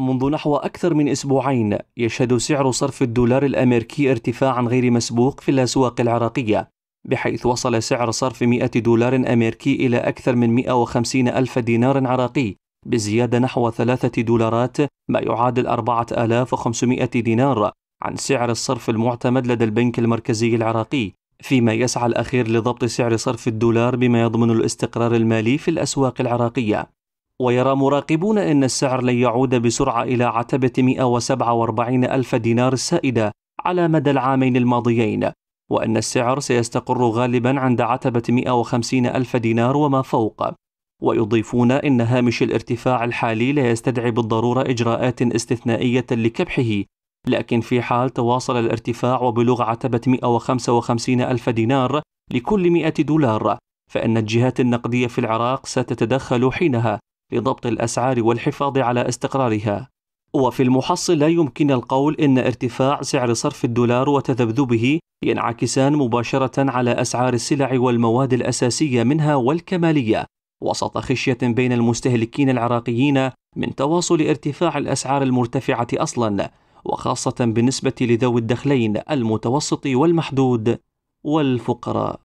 منذ نحو أكثر من أسبوعين يشهد سعر صرف الدولار الأمريكي ارتفاعا غير مسبوق في الأسواق العراقية بحيث وصل سعر صرف 100 دولار أمريكي إلى أكثر من 150 ألف دينار عراقي بزيادة نحو ثلاثة دولارات ما يعادل 4500 دينار عن سعر الصرف المعتمد لدى البنك المركزي العراقي فيما يسعى الأخير لضبط سعر صرف الدولار بما يضمن الاستقرار المالي في الأسواق العراقية ويرى مراقبون أن السعر لن يعود بسرعة إلى عتبة 147 ألف دينار السائدة على مدى العامين الماضيين وأن السعر سيستقر غالبا عند عتبة 150 ألف دينار وما فوق ويضيفون أن هامش الارتفاع الحالي لا يستدعي بالضرورة إجراءات استثنائية لكبحه لكن في حال تواصل الارتفاع وبلغ عتبة 155 ألف دينار لكل 100 دولار فإن الجهات النقدية في العراق ستتدخل حينها لضبط الأسعار والحفاظ على استقرارها وفي المحصل لا يمكن القول إن ارتفاع سعر صرف الدولار وتذبذبه ينعكسان مباشرة على أسعار السلع والمواد الأساسية منها والكمالية وسط خشية بين المستهلكين العراقيين من تواصل ارتفاع الأسعار المرتفعة أصلاً وخاصة بالنسبة لذوي الدخلين المتوسط والمحدود والفقراء